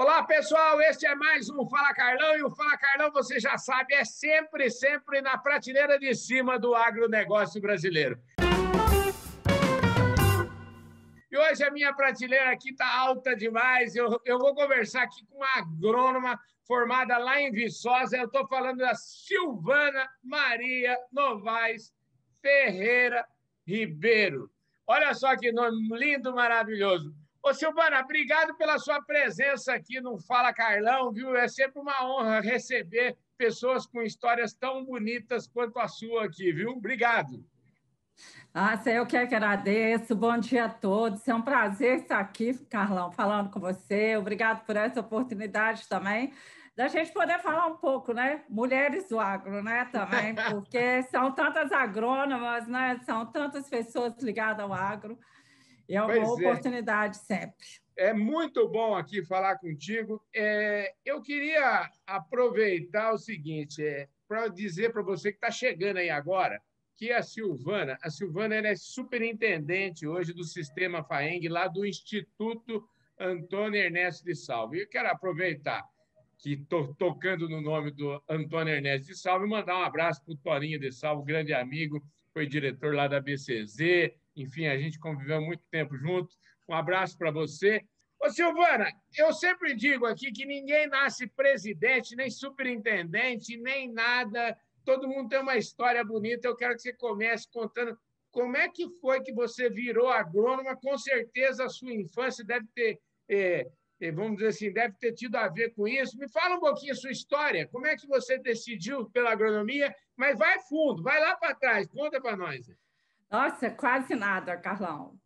Olá, pessoal, este é mais um Fala Carlão, e o Fala Carlão, você já sabe, é sempre, sempre na prateleira de cima do agronegócio brasileiro. E hoje a minha prateleira aqui está alta demais. Eu, eu vou conversar aqui com uma agrônoma formada lá em Viçosa. Eu estou falando da Silvana Maria Novaes Ferreira Ribeiro. Olha só que nome lindo, maravilhoso. Ô, Silvana, obrigado pela sua presença aqui no Fala Carlão, viu? É sempre uma honra receber pessoas com histórias tão bonitas quanto a sua aqui, viu? Obrigado. Ah, eu que agradeço. Bom dia a todos. É um prazer estar aqui, Carlão, falando com você. Obrigado por essa oportunidade também da gente poder falar um pouco, né? Mulheres do agro, né? Também, porque são tantas agrônomas, né? São tantas pessoas ligadas ao agro é uma pois é. oportunidade é. sempre. É muito bom aqui falar contigo. É, eu queria aproveitar o seguinte, é, para dizer para você que está chegando aí agora, que a Silvana, a Silvana ela é superintendente hoje do Sistema FAENG, lá do Instituto Antônio Ernesto de Salve. Eu quero aproveitar que estou tocando no nome do Antônio Ernesto de Salve, mandar um abraço para o Torinho de Salve, grande amigo, foi diretor lá da BCZ, enfim, a gente conviveu muito tempo junto. Um abraço para você. Ô, Silvana, eu sempre digo aqui que ninguém nasce presidente, nem superintendente, nem nada. Todo mundo tem uma história bonita. Eu quero que você comece contando como é que foi que você virou agrônoma. Com certeza a sua infância deve ter, é, é vamos dizer assim, deve ter tido a ver com isso. Me fala um pouquinho a sua história. Como é que você decidiu pela agronomia? Mas vai fundo, vai lá para trás, conta para nós. Nossa, quase nada, Carlão.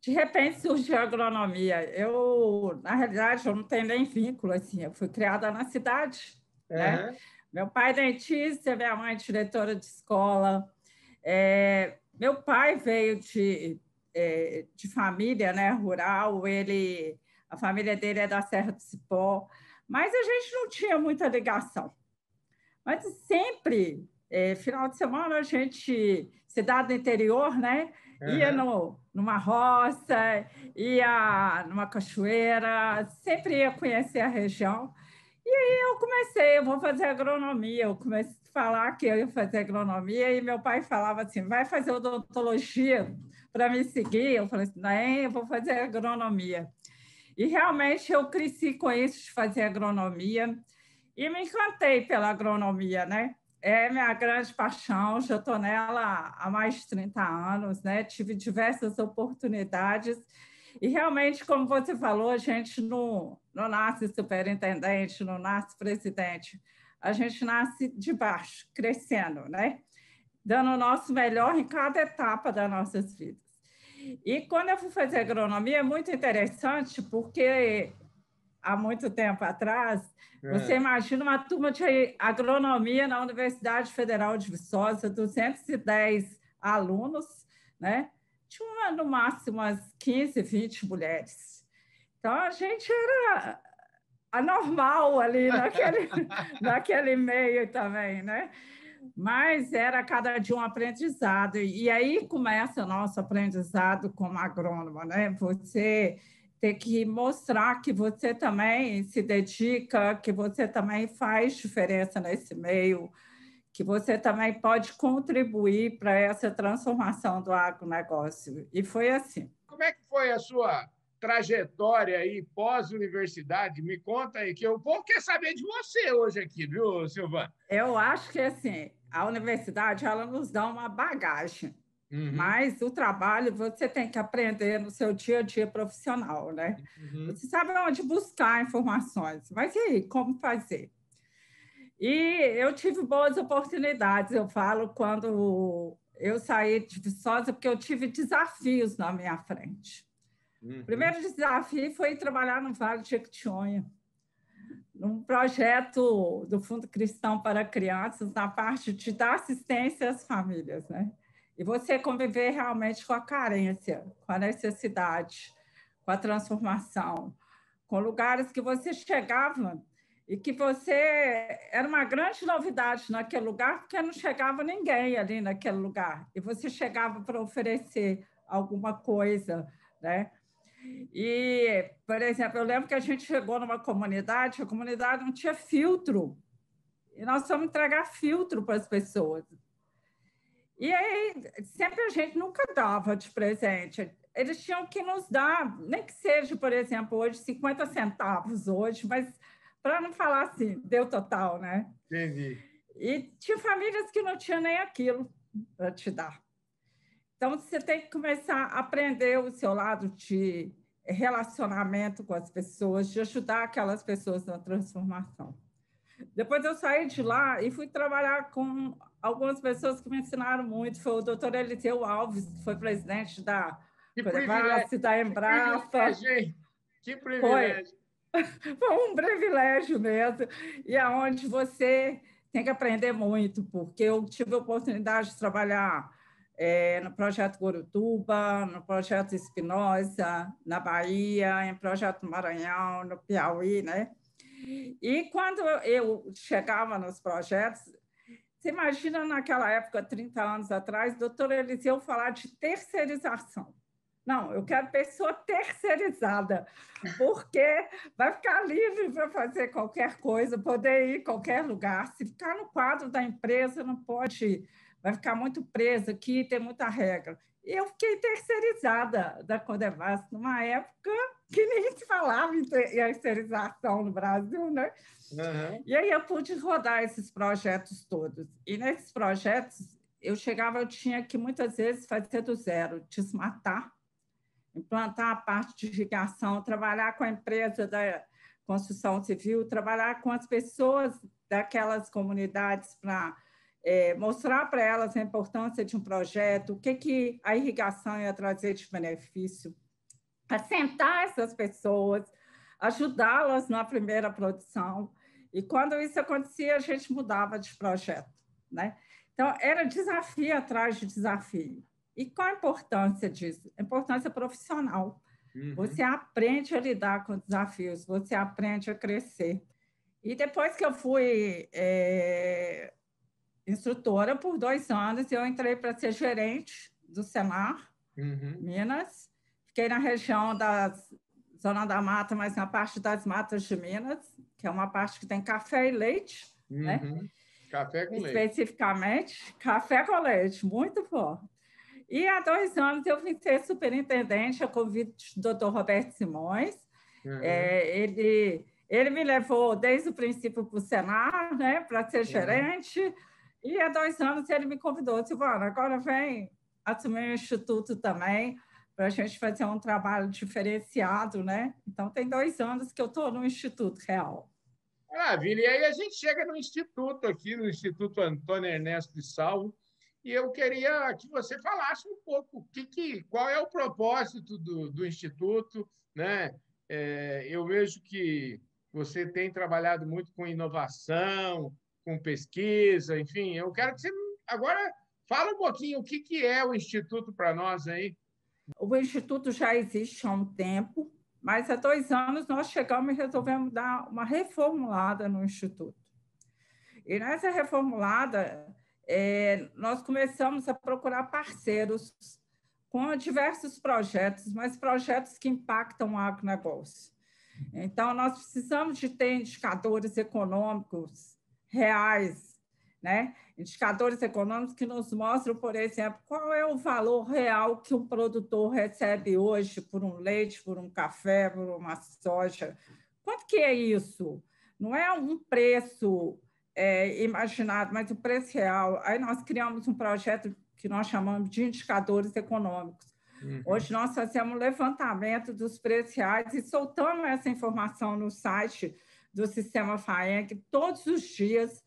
De repente surgiu a agronomia. Eu, na realidade, eu não tenho nem vínculo, assim. Eu fui criada na cidade, uhum. né? Meu pai é dentista, minha mãe é diretora de escola. É, meu pai veio de, é, de família né, rural, ele, a família dele é da Serra do Cipó, mas a gente não tinha muita ligação. Mas sempre é, final de semana a gente, cidade do interior, né? Uhum. Ia no, numa roça, ia numa cachoeira, sempre ia conhecer a região. E aí eu comecei, eu vou fazer agronomia. Eu comecei a falar que eu ia fazer agronomia e meu pai falava assim, vai fazer odontologia para me seguir. Eu falei assim, não, né, eu vou fazer agronomia. E realmente eu cresci com isso de fazer agronomia e me encantei pela agronomia, né? É minha grande paixão, já estou nela há mais de 30 anos, né? Tive diversas oportunidades e realmente, como você falou, a gente não, não nasce superintendente, não nasce presidente, a gente nasce de baixo, crescendo, né? Dando o nosso melhor em cada etapa das nossas vidas. E quando eu fui fazer agronomia, é muito interessante, porque há muito tempo atrás, é. você imagina uma turma de agronomia na Universidade Federal de Viçosa, 210 alunos, né? Tinha no máximo umas 15, 20 mulheres. Então a gente era anormal ali naquele, naquele meio também, né? Mas era cada dia um aprendizado. E aí começa o nosso aprendizado como agrônomo né? Você ter que mostrar que você também se dedica, que você também faz diferença nesse meio, que você também pode contribuir para essa transformação do agronegócio. E foi assim. Como é que foi a sua trajetória aí pós-universidade? Me conta aí, que o povo quer saber de você hoje aqui, viu, Silvana? Eu acho que, assim, a universidade ela nos dá uma bagagem Uhum. Mas o trabalho você tem que aprender no seu dia a dia profissional, né? Uhum. Você sabe onde buscar informações, mas e aí, como fazer? E eu tive boas oportunidades, eu falo, quando eu saí de Viçosa, porque eu tive desafios na minha frente. Uhum. O primeiro desafio foi trabalhar no Vale de Equitinhonha, num projeto do Fundo Cristão para Crianças, na parte de dar assistência às famílias, né? E você conviver realmente com a carência, com a necessidade, com a transformação, com lugares que você chegava e que você era uma grande novidade naquele lugar, porque não chegava ninguém ali naquele lugar, e você chegava para oferecer alguma coisa, né? E, por exemplo, eu lembro que a gente chegou numa comunidade, a comunidade não tinha filtro, e nós fomos entregar filtro para as pessoas, e aí, sempre a gente nunca dava de presente. Eles tinham que nos dar, nem que seja, por exemplo, hoje, 50 centavos hoje, mas para não falar assim, deu total, né? Entendi. E tinha famílias que não tinham nem aquilo para te dar. Então, você tem que começar a aprender o seu lado de relacionamento com as pessoas, de ajudar aquelas pessoas na transformação. Depois eu saí de lá e fui trabalhar com algumas pessoas que me ensinaram muito. Foi o doutor Eliteu Alves, que foi presidente da Corepasse, da Embrapa. Que privilégio! Foi. foi um privilégio mesmo. E aonde é você tem que aprender muito, porque eu tive a oportunidade de trabalhar é, no projeto Gurutuba, no projeto Espinosa, na Bahia, em projeto Maranhão, no Piauí, né? E quando eu chegava nos projetos, você imagina naquela época, 30 anos atrás, doutor Eliseu falar de terceirização. Não, eu quero pessoa terceirizada, porque vai ficar livre para fazer qualquer coisa, poder ir em qualquer lugar. Se ficar no quadro da empresa, não pode, ir. vai ficar muito presa aqui, tem muita regra eu fiquei terceirizada da Condevas numa época que nem se falava em terceirização no Brasil, né? Uhum. E aí eu pude rodar esses projetos todos. E nesses projetos, eu chegava, eu tinha que muitas vezes fazer do zero, desmatar, implantar a parte de irrigação, trabalhar com a empresa da construção civil, trabalhar com as pessoas daquelas comunidades para é, mostrar para elas a importância de um projeto, o que, que a irrigação ia trazer de benefício, assentar essas pessoas, ajudá-las na primeira produção. E quando isso acontecia, a gente mudava de projeto. Né? Então, era desafio atrás de desafio. E qual a importância disso? A importância profissional. Uhum. Você aprende a lidar com desafios, você aprende a crescer. E depois que eu fui é, instrutora por dois anos e eu entrei para ser gerente do Senar, uhum. Minas. Fiquei na região da Zona da Mata, mas na parte das matas de Minas, que é uma parte que tem café e leite, né? uhum. né? Café com Especificamente, leite. café com leite, muito bom. E há dois anos eu vim ser superintendente a convite do Dr. Roberto Simões. Uhum. É, ele, ele me levou desde o princípio para o Senar, né, para ser uhum. gerente. E há dois anos ele me convidou, Silvana, agora vem assumir o Instituto também, para a gente fazer um trabalho diferenciado, né? Então, tem dois anos que eu estou no Instituto Real. Maravilha, ah, e aí a gente chega no Instituto aqui, no Instituto Antônio Ernesto de Salvo, e eu queria que você falasse um pouco que, que, qual é o propósito do, do Instituto. Né? É, eu vejo que você tem trabalhado muito com inovação, com pesquisa, enfim. Eu quero que você agora fala um pouquinho o que, que é o Instituto para nós aí. O Instituto já existe há um tempo, mas há dois anos nós chegamos e resolvemos dar uma reformulada no Instituto. E nessa reformulada, é, nós começamos a procurar parceiros com diversos projetos, mas projetos que impactam o agronegócio. Então, nós precisamos de ter indicadores econômicos reais, né? Indicadores econômicos que nos mostram, por exemplo, qual é o valor real que um produtor recebe hoje por um leite, por um café, por uma soja. Quanto que é isso? Não é um preço é, imaginado, mas o preço real. Aí nós criamos um projeto que nós chamamos de indicadores econômicos. Uhum. Hoje nós fazemos um levantamento dos preços reais e soltamos essa informação no site do sistema FAENG todos os dias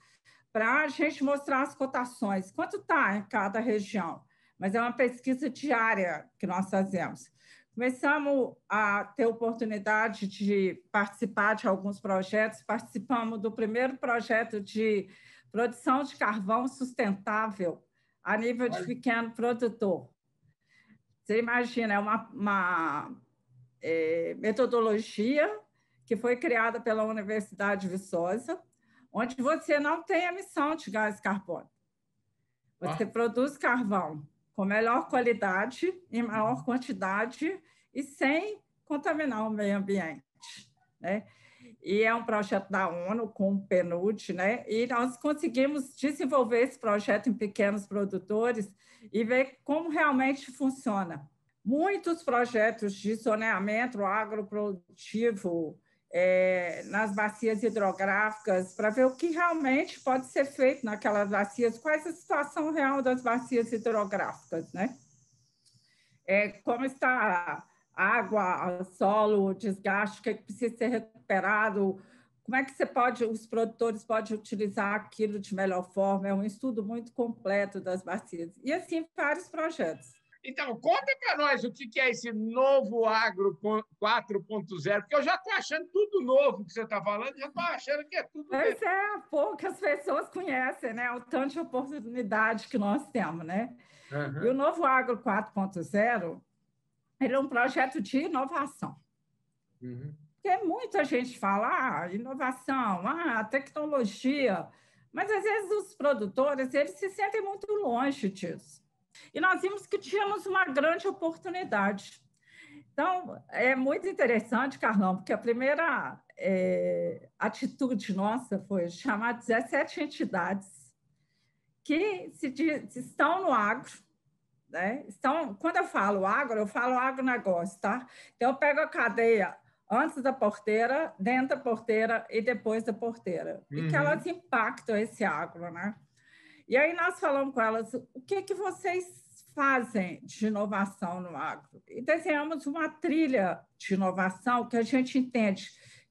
para a gente mostrar as cotações, quanto está em cada região. Mas é uma pesquisa diária que nós fazemos. Começamos a ter oportunidade de participar de alguns projetos. Participamos do primeiro projeto de produção de carvão sustentável a nível de pequeno produtor. Você imagina, é uma, uma é, metodologia que foi criada pela Universidade Viçosa, onde você não tem emissão de gás carbônico. Você ah. produz carvão com melhor qualidade, em maior quantidade e sem contaminar o meio ambiente. Né? E é um projeto da ONU com o PNUD, né? e nós conseguimos desenvolver esse projeto em pequenos produtores e ver como realmente funciona. Muitos projetos de zoneamento agroprodutivo é, nas bacias hidrográficas para ver o que realmente pode ser feito naquelas bacias, qual é a situação real das bacias hidrográficas, né? É, como está água, solo, desgaste, o que, é que precisa ser recuperado, como é que você pode, os produtores podem utilizar aquilo de melhor forma, é um estudo muito completo das bacias. E assim, vários projetos. Então, conta para nós o que é esse novo agro 4.0, porque eu já estou achando tudo novo que você está falando, já estou achando que é tudo. Isso é, poucas pessoas conhecem, né? O tanto de oportunidade que nós temos, né? Uhum. E o novo agro 4.0, ele é um projeto de inovação. Uhum. Porque muita gente fala, ah, inovação, ah, tecnologia, mas às vezes os produtores, eles se sentem muito longe disso. E nós vimos que tínhamos uma grande oportunidade. Então, é muito interessante, Carlão, porque a primeira é, atitude nossa foi chamar 17 entidades que se diz, estão no agro, né? Estão, quando eu falo agro, eu falo agronegócio, tá? Então, eu pego a cadeia antes da porteira, dentro da porteira e depois da porteira. Uhum. E que uhum. elas impactam esse agro, né? E aí nós falamos com elas, o que, que vocês fazem de inovação no agro? E desenhamos uma trilha de inovação que a gente entende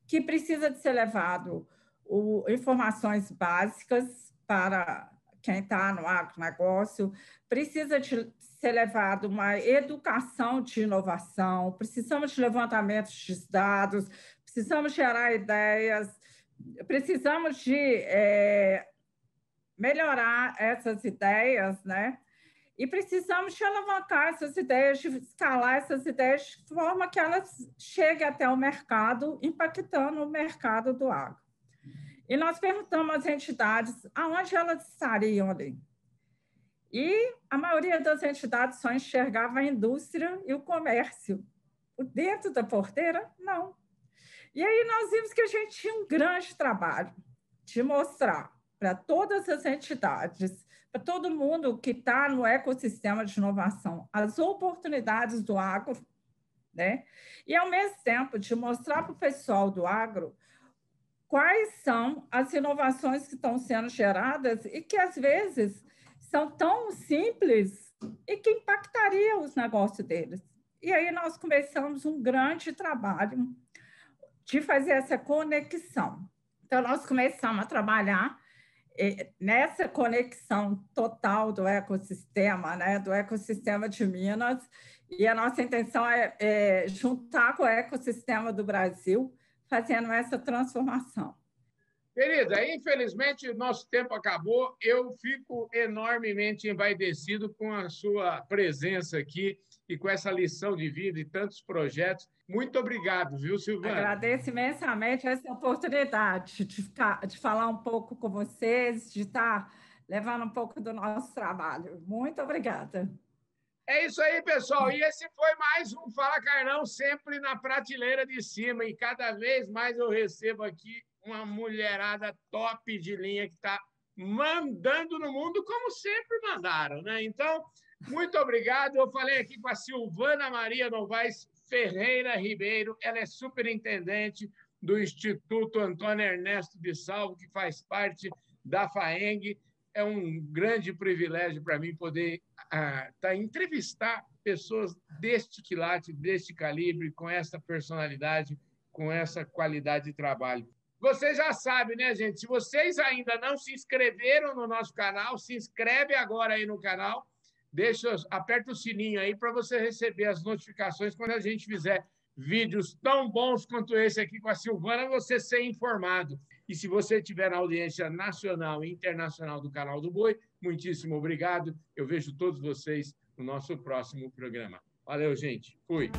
que precisa de ser levado o, informações básicas para quem está no agronegócio, precisa de ser levado uma educação de inovação, precisamos de levantamentos de dados, precisamos gerar ideias, precisamos de é, melhorar essas ideias, né? E precisamos de levantar essas ideias, de escalar essas ideias de forma que elas cheguem até o mercado, impactando o mercado do agro. E nós perguntamos às entidades aonde elas estariam ali. E a maioria das entidades só enxergava a indústria e o comércio. O dentro da porteira, não. E aí nós vimos que a gente tinha um grande trabalho de mostrar para todas as entidades, para todo mundo que está no ecossistema de inovação, as oportunidades do agro, né? E ao mesmo tempo de mostrar para o pessoal do agro quais são as inovações que estão sendo geradas e que às vezes são tão simples e que impactaria os negócios deles. E aí nós começamos um grande trabalho de fazer essa conexão. Então nós começamos a trabalhar nessa conexão total do ecossistema, né, do ecossistema de Minas, e a nossa intenção é, é juntar com o ecossistema do Brasil, fazendo essa transformação. Querida, infelizmente nosso tempo acabou. Eu fico enormemente envaidecido com a sua presença aqui e com essa lição de vida e tantos projetos. Muito obrigado, viu, Silvana? Agradeço imensamente essa oportunidade de, ficar, de falar um pouco com vocês, de estar levando um pouco do nosso trabalho. Muito obrigada. É isso aí, pessoal. E esse foi mais um Fala Carlão, sempre na prateleira de cima. E cada vez mais eu recebo aqui uma mulherada top de linha que está mandando no mundo, como sempre mandaram, né? Então, muito obrigado. Eu falei aqui com a Silvana Maria Novaes Ferreira Ribeiro, ela é superintendente do Instituto Antônio Ernesto de Salvo, que faz parte da FAENG. É um grande privilégio para mim poder ah, tá, entrevistar pessoas deste quilate, deste calibre, com essa personalidade, com essa qualidade de trabalho. Vocês já sabem, né, gente? Se vocês ainda não se inscreveram no nosso canal, se inscreve agora aí no canal Deixa, aperta o sininho aí para você receber as notificações quando a gente fizer vídeos tão bons quanto esse aqui com a Silvana, você ser informado. E se você tiver na audiência nacional e internacional do canal do Boi, muitíssimo obrigado. Eu vejo todos vocês no nosso próximo programa. Valeu, gente. Fui.